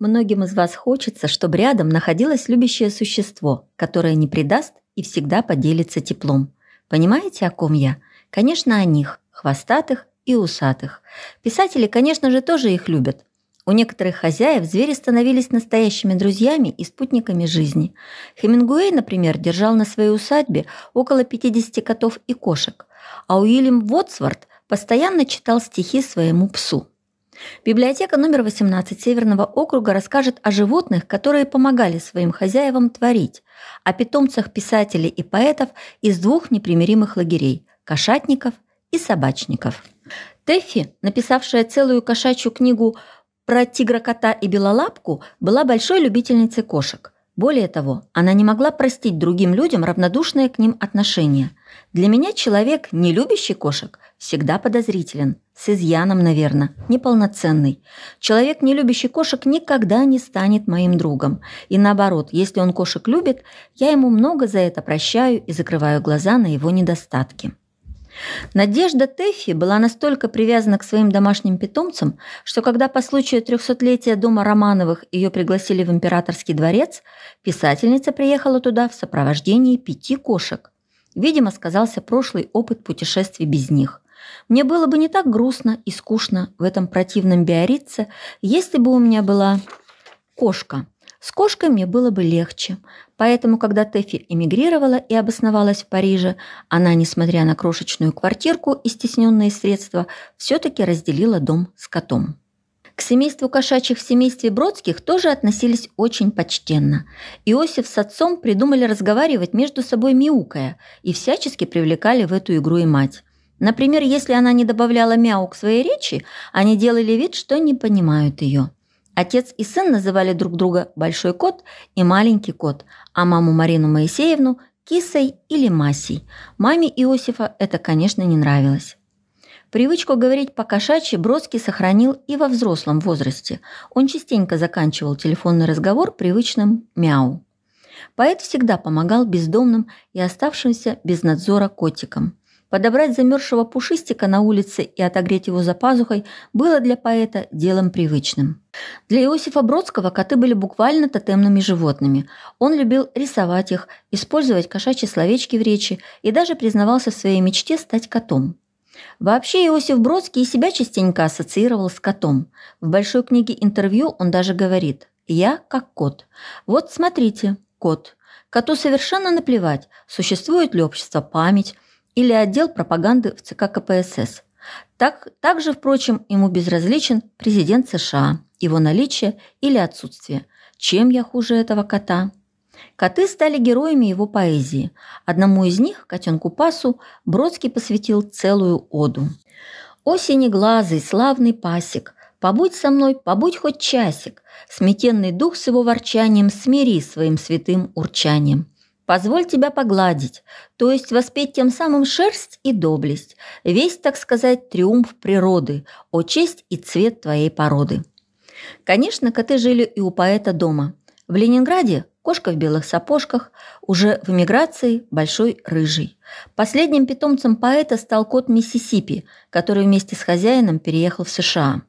Многим из вас хочется, чтобы рядом находилось любящее существо, которое не предаст и всегда поделится теплом. Понимаете, о ком я? Конечно, о них, хвостатых и усатых. Писатели, конечно же, тоже их любят. У некоторых хозяев звери становились настоящими друзьями и спутниками жизни. Хемингуэй, например, держал на своей усадьбе около 50 котов и кошек, а Уильям Вотсворт постоянно читал стихи своему псу. Библиотека номер 18 Северного округа расскажет о животных, которые помогали своим хозяевам творить, о питомцах писателей и поэтов из двух непримиримых лагерей – кошатников и собачников. Тэффи, написавшая целую кошачью книгу про тигра-кота и белолапку, была большой любительницей кошек. Более того, она не могла простить другим людям равнодушное к ним отношение. Для меня человек, не любящий кошек, всегда подозрителен. С изъяном, наверное, неполноценный. Человек, не любящий кошек, никогда не станет моим другом. И наоборот, если он кошек любит, я ему много за это прощаю и закрываю глаза на его недостатки. Надежда Тэффи была настолько привязана к своим домашним питомцам, что когда по случаю 300-летия дома Романовых ее пригласили в императорский дворец, писательница приехала туда в сопровождении пяти кошек. Видимо, сказался прошлый опыт путешествий без них. Мне было бы не так грустно и скучно в этом противном биорице, если бы у меня была кошка – с кошкой мне было бы легче, поэтому, когда Тэфи эмигрировала и обосновалась в Париже, она, несмотря на крошечную квартирку и стесненные средства, все-таки разделила дом с котом. К семейству кошачьих в семействе Бродских тоже относились очень почтенно. Иосиф с отцом придумали разговаривать между собой мяукая и всячески привлекали в эту игру и мать. Например, если она не добавляла мяу к своей речи, они делали вид, что не понимают ее. Отец и сын называли друг друга «большой кот» и «маленький кот», а маму Марину Моисеевну – «кисой» или «масей». Маме Иосифа это, конечно, не нравилось. Привычку говорить по-кошачьи Бродский сохранил и во взрослом возрасте. Он частенько заканчивал телефонный разговор привычным «мяу». Поэт всегда помогал бездомным и оставшимся без надзора котикам. Подобрать замерзшего пушистика на улице и отогреть его за пазухой было для поэта делом привычным. Для Иосифа Бродского коты были буквально тотемными животными. Он любил рисовать их, использовать кошачьи словечки в речи и даже признавался в своей мечте стать котом. Вообще Иосиф Бродский и себя частенько ассоциировал с котом. В большой книге интервью он даже говорит «Я как кот». Вот смотрите, кот. Коту совершенно наплевать, существует ли общество память, или отдел пропаганды в ЦК КПСС. Так, также, впрочем, ему безразличен президент США, его наличие или отсутствие. Чем я хуже этого кота? Коты стали героями его поэзии. Одному из них, котенку Пасу, Бродский посвятил целую оду. «О синеглазый, славный пасек, побудь со мной, побудь хоть часик, сметенный дух с его ворчанием смири своим святым урчанием». Позволь тебя погладить, то есть воспеть тем самым шерсть и доблесть, весь, так сказать, триумф природы, о честь и цвет твоей породы. Конечно, коты жили и у поэта дома. В Ленинграде кошка в белых сапожках, уже в миграции большой рыжий. Последним питомцем поэта стал кот Миссисипи, который вместе с хозяином переехал в США.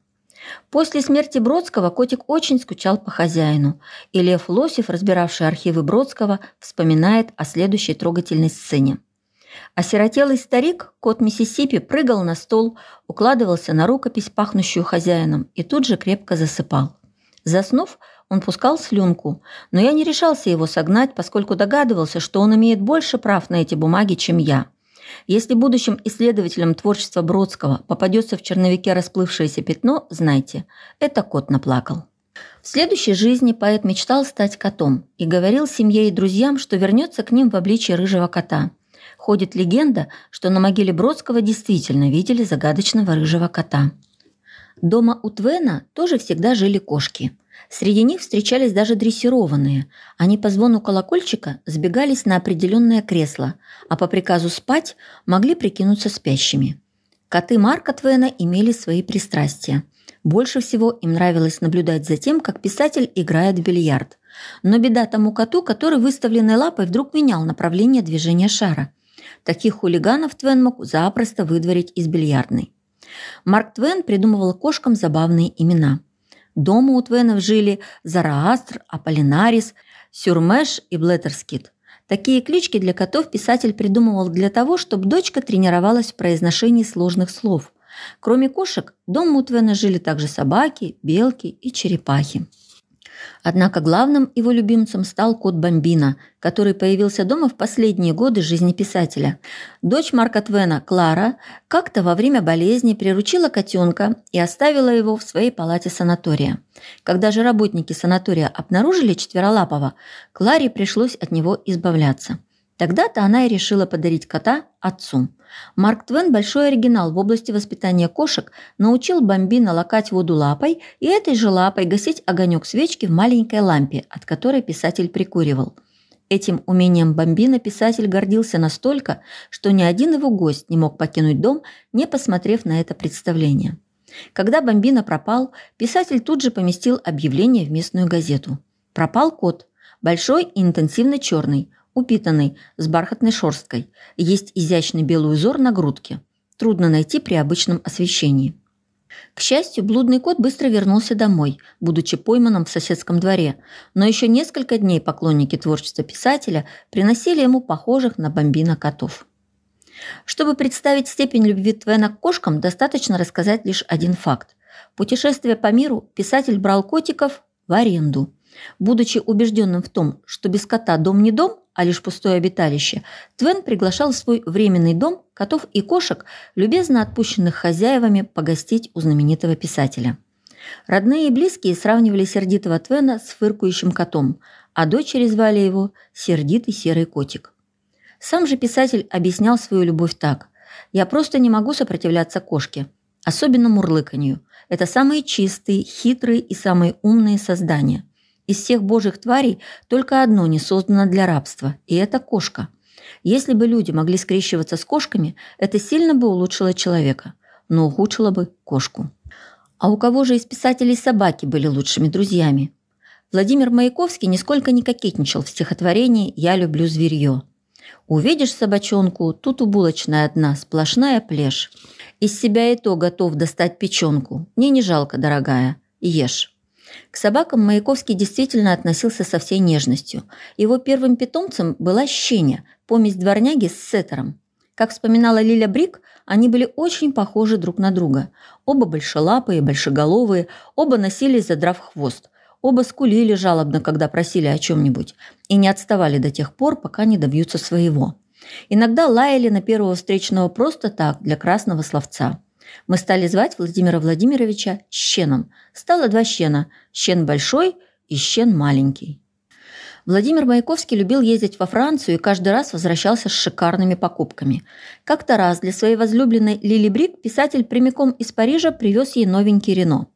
После смерти Бродского котик очень скучал по хозяину, и Лев Лосев, разбиравший архивы Бродского, вспоминает о следующей трогательной сцене. Осиротелый старик, кот Миссисипи, прыгал на стол, укладывался на рукопись, пахнущую хозяином, и тут же крепко засыпал. Заснув, он пускал слюнку, но я не решался его согнать, поскольку догадывался, что он имеет больше прав на эти бумаги, чем я. Если будущим исследователям творчества Бродского попадется в черновике расплывшееся пятно, знайте, это кот наплакал. В следующей жизни поэт мечтал стать котом и говорил семье и друзьям, что вернется к ним в обличье рыжего кота. Ходит легенда, что на могиле Бродского действительно видели загадочного рыжего кота. Дома у Твена тоже всегда жили кошки – Среди них встречались даже дрессированные. Они по звону колокольчика сбегались на определенное кресло, а по приказу спать могли прикинуться спящими. Коты Марка Твена имели свои пристрастия. Больше всего им нравилось наблюдать за тем, как писатель играет в бильярд. Но беда тому коту, который выставленной лапой вдруг менял направление движения шара. Таких хулиганов Твен мог запросто выдворить из бильярдной. Марк Твен придумывал кошкам забавные имена – Дома у Твенов жили Зараастр, Аполлинарис, Сюрмеш и Блеттерскит. Такие клички для котов писатель придумывал для того, чтобы дочка тренировалась в произношении сложных слов. Кроме кошек, дома у Твена жили также собаки, белки и черепахи. Однако главным его любимцем стал кот Бомбина, который появился дома в последние годы жизни писателя. Дочь Марка Твена, Клара, как-то во время болезни приручила котенка и оставила его в своей палате санатория. Когда же работники санатория обнаружили четверолапого, Кларе пришлось от него избавляться. Тогда-то она и решила подарить кота отцу. Марк Твен – большой оригинал в области воспитания кошек, научил бомбина локать воду лапой и этой же лапой гасить огонек свечки в маленькой лампе, от которой писатель прикуривал. Этим умением бомбина писатель гордился настолько, что ни один его гость не мог покинуть дом, не посмотрев на это представление. Когда бомбина пропал, писатель тут же поместил объявление в местную газету. Пропал кот – большой и интенсивно черный упитанный, с бархатной шерсткой. Есть изящный белый узор на грудке. Трудно найти при обычном освещении. К счастью, блудный кот быстро вернулся домой, будучи пойманным в соседском дворе, но еще несколько дней поклонники творчества писателя приносили ему похожих на бомбина котов. Чтобы представить степень любви Твена к кошкам, достаточно рассказать лишь один факт. Путешествуя по миру, писатель брал котиков в аренду. Будучи убежденным в том, что без кота дом не дом, а лишь пустое обиталище, Твен приглашал в свой временный дом котов и кошек, любезно отпущенных хозяевами погостить у знаменитого писателя. Родные и близкие сравнивали сердитого Твена с фыркающим котом, а дочери звали его «сердитый серый котик». Сам же писатель объяснял свою любовь так. «Я просто не могу сопротивляться кошке, особенно мурлыканью. Это самые чистые, хитрые и самые умные создания. Из всех божьих тварей только одно не создано для рабства, и это кошка. Если бы люди могли скрещиваться с кошками, это сильно бы улучшило человека, но ухудшило бы кошку. А у кого же из писателей собаки были лучшими друзьями? Владимир Маяковский нисколько не кокетничал в стихотворении «Я люблю зверье». Увидишь собачонку, тут у булочной одна, сплошная плешь. Из себя и то готов достать печенку. Мне не жалко, дорогая. Ешь. К собакам Маяковский действительно относился со всей нежностью. Его первым питомцем была щеня, помесь дворняги с сетером. Как вспоминала Лиля Брик, они были очень похожи друг на друга. Оба большелапые, большеголовые, оба носились, задрав хвост. Оба скулили жалобно, когда просили о чем-нибудь, и не отставали до тех пор, пока не добьются своего. Иногда лаяли на первого встречного просто так, для красного словца – мы стали звать Владимира Владимировича Щеном. Стало два щена – щен большой и щен маленький. Владимир Маяковский любил ездить во Францию и каждый раз возвращался с шикарными покупками. Как-то раз для своей возлюбленной Лили Брик писатель прямиком из Парижа привез ей новенький Рено.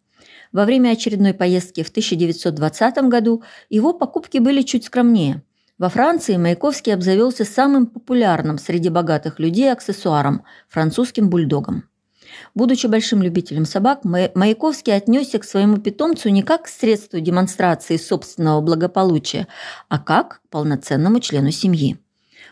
Во время очередной поездки в 1920 году его покупки были чуть скромнее. Во Франции Маяковский обзавелся самым популярным среди богатых людей аксессуаром – французским бульдогом. Будучи большим любителем собак, Маяковский отнесся к своему питомцу не как к средству демонстрации собственного благополучия, а как к полноценному члену семьи.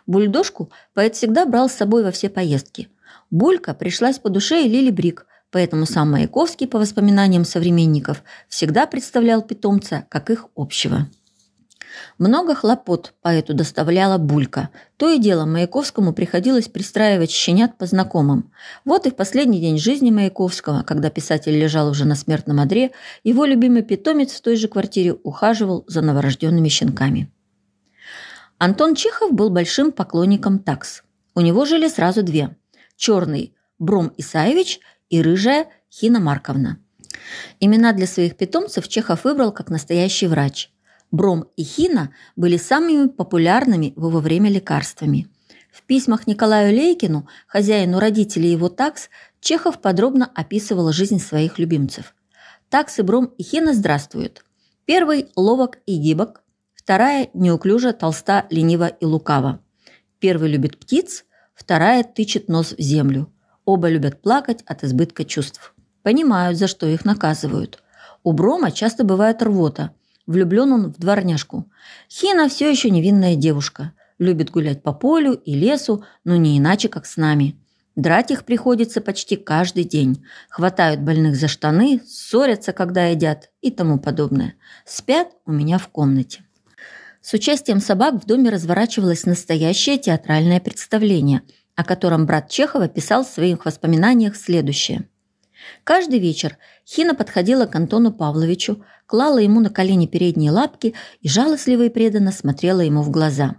Бульдожку поэт всегда брал с собой во все поездки. Булька пришлась по душе и Лили Брик, поэтому сам Маяковский, по воспоминаниям современников, всегда представлял питомца как их общего. Много хлопот поэту доставляла Булька. То и дело Маяковскому приходилось пристраивать щенят по знакомым. Вот и в последний день жизни Маяковского, когда писатель лежал уже на смертном одре, его любимый питомец в той же квартире ухаживал за новорожденными щенками. Антон Чехов был большим поклонником такс. У него жили сразу две – черный Бром Исаевич и рыжая Хина Марковна. Имена для своих питомцев Чехов выбрал как настоящий врач – бром и хина были самыми популярными в его время лекарствами. В письмах Николаю Лейкину, хозяину родителей его такс, Чехов подробно описывал жизнь своих любимцев. Таксы бром и хина здравствуют. Первый – ловок и гибок, вторая – неуклюжа, толста, ленива и лукава. Первый любит птиц, вторая тычет нос в землю. Оба любят плакать от избытка чувств. Понимают, за что их наказывают. У Брома часто бывает рвота. Влюблен он в дворняжку. Хина все еще невинная девушка. Любит гулять по полю и лесу, но не иначе, как с нами. Драть их приходится почти каждый день. Хватают больных за штаны, ссорятся, когда едят и тому подобное. Спят у меня в комнате. С участием собак в доме разворачивалось настоящее театральное представление, о котором брат Чехова писал в своих воспоминаниях следующее – Каждый вечер Хина подходила к Антону Павловичу, клала ему на колени передние лапки и жалостливо и преданно смотрела ему в глаза.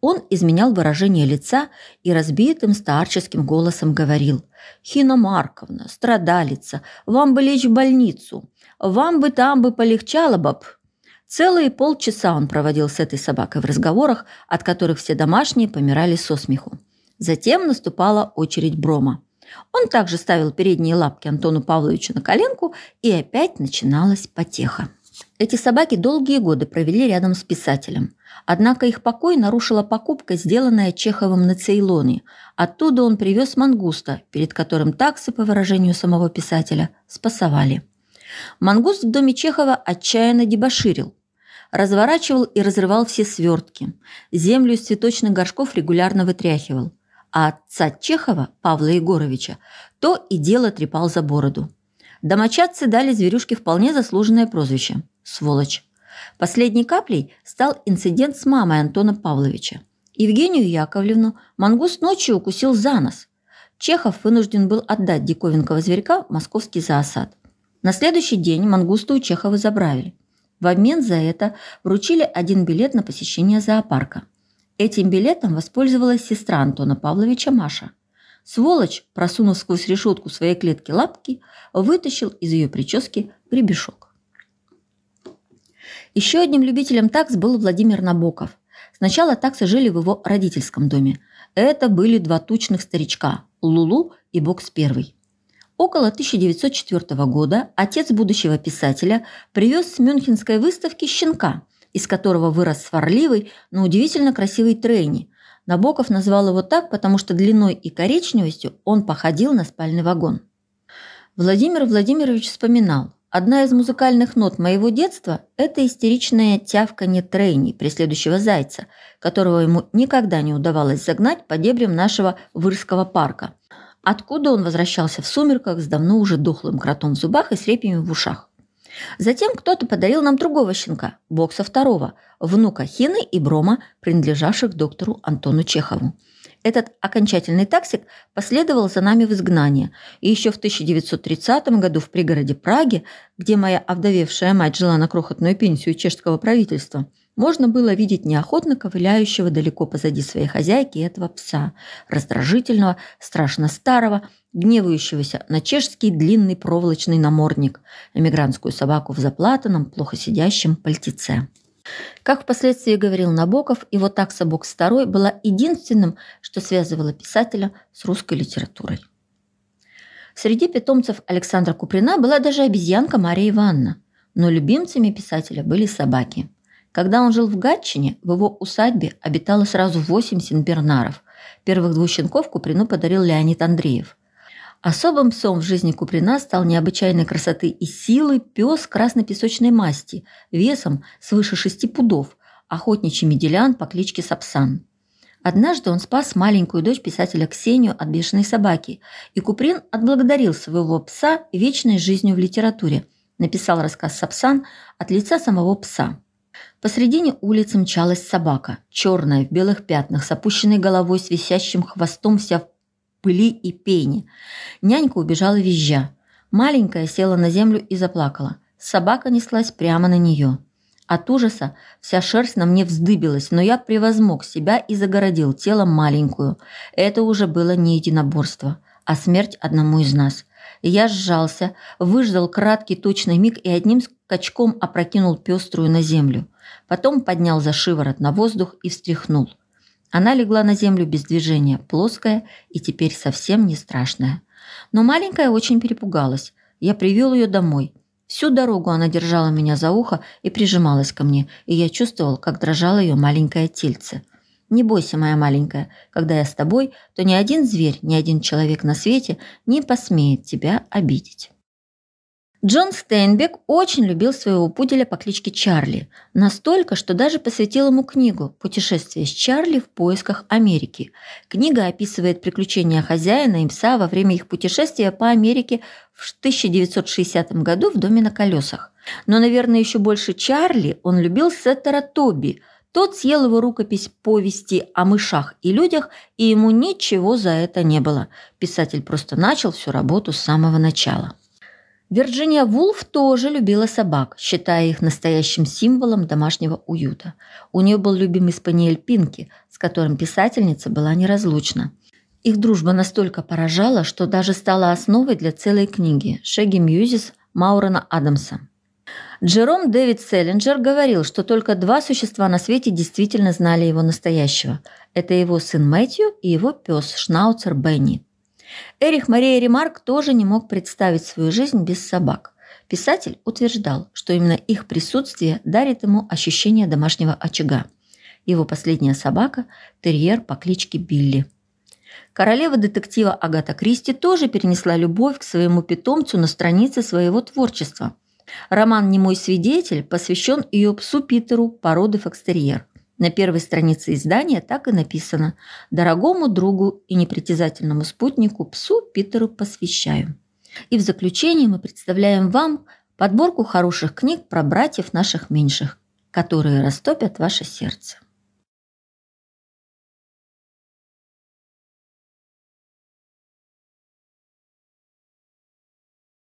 Он изменял выражение лица и разбитым старческим голосом говорил «Хина Марковна, страдалица, вам бы лечь в больницу, вам бы там бы полегчало баб». Целые полчаса он проводил с этой собакой в разговорах, от которых все домашние помирали со смеху. Затем наступала очередь Брома. Он также ставил передние лапки Антону Павловичу на коленку, и опять начиналась потеха. Эти собаки долгие годы провели рядом с писателем. Однако их покой нарушила покупка, сделанная Чеховым на Цейлоне. Оттуда он привез мангуста, перед которым таксы, по выражению самого писателя, спасовали. Мангуст в доме Чехова отчаянно дебоширил. Разворачивал и разрывал все свертки. Землю из цветочных горшков регулярно вытряхивал а отца Чехова, Павла Егоровича, то и дело трепал за бороду. Домочадцы дали зверюшке вполне заслуженное прозвище – «сволочь». Последней каплей стал инцидент с мамой Антона Павловича. Евгению Яковлевну мангус ночью укусил за нос. Чехов вынужден был отдать диковинного зверька в московский зоосад. На следующий день мангуста у Чехова забрали. В обмен за это вручили один билет на посещение зоопарка. Этим билетом воспользовалась сестра Антона Павловича Маша. Сволочь, просунув сквозь решетку своей клетки лапки, вытащил из ее прически гребешок. Еще одним любителем такс был Владимир Набоков. Сначала таксы жили в его родительском доме. Это были два тучных старичка – Лулу и Бокс Первый. Около 1904 года отец будущего писателя привез с Мюнхенской выставки щенка – из которого вырос сварливый, но удивительно красивый трейни. Набоков назвал его так, потому что длиной и коричневостью он походил на спальный вагон. Владимир Владимирович вспоминал, Одна из музыкальных нот моего детства – это истеричное тявканье Трейни, преследующего зайца, которого ему никогда не удавалось загнать по дебрям нашего Вырского парка. Откуда он возвращался в сумерках с давно уже дохлым кротом в зубах и с репьями в ушах? Затем кто-то подарил нам другого щенка, бокса второго, внука Хины и Брома, принадлежавших доктору Антону Чехову. Этот окончательный таксик последовал за нами в изгнание, и еще в 1930 году в пригороде Праги, где моя овдовевшая мать жила на крохотную пенсию чешского правительства – можно было видеть неохотно ковыляющего далеко позади своей хозяйки этого пса, раздражительного, страшно старого, гневающегося на чешский длинный проволочный намордник, эмигрантскую собаку в заплатанном, плохо сидящем пальтице. Как впоследствии говорил Набоков, его такса «Бокс второй» была единственным, что связывало писателя с русской литературой. Среди питомцев Александра Куприна была даже обезьянка Мария Ивановна, но любимцами писателя были собаки. Когда он жил в Гатчине, в его усадьбе обитало сразу восемь сенбернаров. Первых двух щенков Куприну подарил Леонид Андреев. Особым псом в жизни Куприна стал необычайной красоты и силы пес краснопесочной масти, весом свыше шести пудов, охотничий меделян по кличке Сапсан. Однажды он спас маленькую дочь писателя Ксению от бешеной собаки, и Куприн отблагодарил своего пса вечной жизнью в литературе, написал рассказ Сапсан от лица самого пса. Посредине улицы мчалась собака, черная, в белых пятнах, с опущенной головой, с висящим хвостом, вся в пыли и пене. Нянька убежала визжа. Маленькая села на землю и заплакала. Собака неслась прямо на нее. От ужаса вся шерсть на мне вздыбилась, но я превозмог себя и загородил тело маленькую. Это уже было не единоборство, а смерть одному из нас. Я сжался, выждал краткий точный миг и одним скачком опрокинул пеструю на землю. Потом поднял за шиворот на воздух и встряхнул. Она легла на землю без движения, плоская и теперь совсем не страшная. Но маленькая очень перепугалась. Я привел ее домой. Всю дорогу она держала меня за ухо и прижималась ко мне, и я чувствовал, как дрожало ее маленькое тельце. Не бойся, моя маленькая, когда я с тобой, то ни один зверь, ни один человек на свете не посмеет тебя обидеть. Джон Стейнбек очень любил своего пуделя по кличке Чарли, настолько, что даже посвятил ему книгу «Путешествие с Чарли в поисках Америки». Книга описывает приключения хозяина и пса во время их путешествия по Америке в 1960 году в доме на колесах. Но, наверное, еще больше Чарли он любил Сеттера Тоби – тот съел его рукопись повести о мышах и людях, и ему ничего за это не было. Писатель просто начал всю работу с самого начала. Вирджиния Вулф тоже любила собак, считая их настоящим символом домашнего уюта. У нее был любимый спаниель Пинки, с которым писательница была неразлучна. Их дружба настолько поражала, что даже стала основой для целой книги «Шеги Мьюзис» Маурана Адамса. Джером Дэвид Селлинджер говорил, что только два существа на свете действительно знали его настоящего. Это его сын Мэтью и его пес Шнауцер Бенни. Эрих Мария Ремарк тоже не мог представить свою жизнь без собак. Писатель утверждал, что именно их присутствие дарит ему ощущение домашнего очага. Его последняя собака – терьер по кличке Билли. Королева детектива Агата Кристи тоже перенесла любовь к своему питомцу на страницы своего творчества – Роман «Немой свидетель» посвящен ее псу Питеру породы фокстерьер. На первой странице издания так и написано «Дорогому другу и непритязательному спутнику псу Питеру посвящаю». И в заключение мы представляем вам подборку хороших книг про братьев наших меньших, которые растопят ваше сердце.